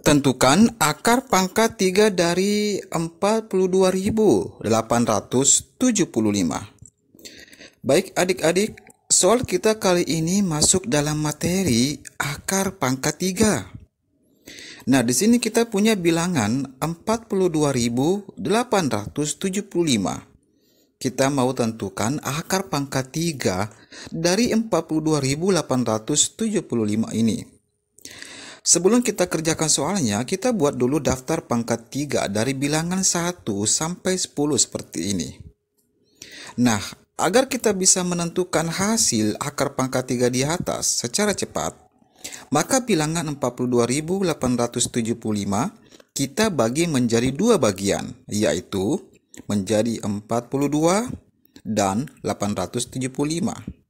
Tentukan akar pangkat 3 dari 42.875. Baik adik-adik, soal kita kali ini masuk dalam materi akar pangkat 3. Nah, di sini kita punya bilangan 42.875. Kita mau tentukan akar pangkat 3 dari 42.875 ini. Sebelum kita kerjakan soalnya, kita buat dulu daftar pangkat 3 dari bilangan 1 sampai 10 seperti ini. Nah, agar kita bisa menentukan hasil akar pangkat 3 di atas secara cepat, maka bilangan 42.875 kita bagi menjadi dua bagian, yaitu menjadi 42 dan 875.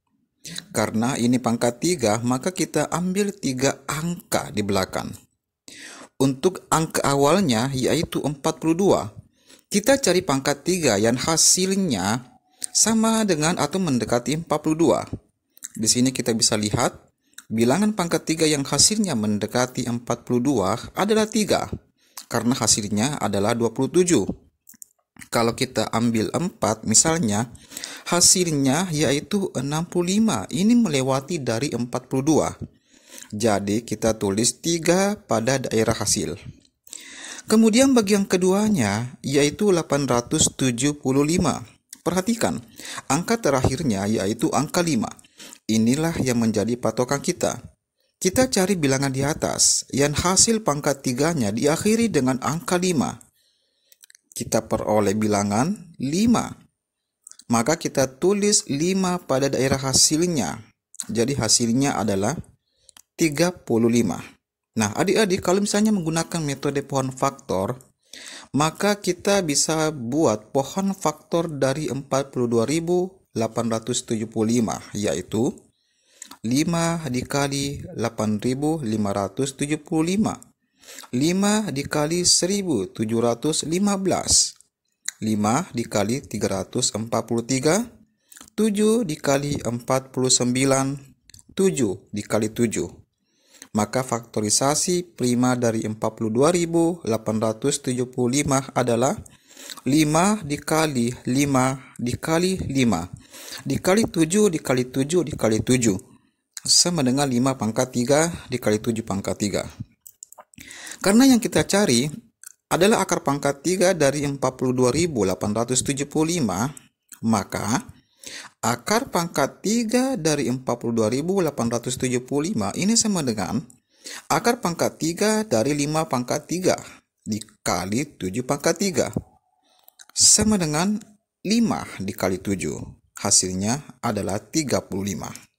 Karena ini pangkat tiga maka kita ambil tiga angka di belakang. Untuk angka awalnya yaitu 42. Kita cari pangkat tiga yang hasilnya sama dengan atau mendekati 42. Di sini kita bisa lihat bilangan pangkat tiga yang hasilnya mendekati 42 adalah tiga karena hasilnya adalah 27. Kalau kita ambil 4 misalnya, hasilnya yaitu 65 ini melewati dari 42 jadi kita tulis 3 pada daerah hasil kemudian bagi yang keduanya yaitu 875 perhatikan angka terakhirnya yaitu angka 5 inilah yang menjadi patokan kita kita cari bilangan di atas yang hasil pangkat tiganya diakhiri dengan angka 5. Kita peroleh bilangan 5 maka kita tulis 5 pada daerah hasilnya. Jadi hasilnya adalah 35. Nah, adik-adik kalau misalnya menggunakan metode pohon faktor, maka kita bisa buat pohon faktor dari 42.875 yaitu 5 dikali 8.575 5 dikali 1715 5 dikali 343, 7 dikali 49, 7 dikali 7. Maka faktorisasi prima dari 42.875 adalah 5 dikali 5 dikali 5 dikali 7 dikali 7 dikali 7 sama dengan 5 pangkat 3 dikali 7 pangkat 3. Karena yang kita cari adalah akar pangkat 3 dari 42.875, maka akar pangkat 3 dari 42.875 ini sama dengan akar pangkat 3 dari 5 pangkat 3 dikali 7 pangkat 3 sama dengan 5 dikali 7. Hasilnya adalah 35.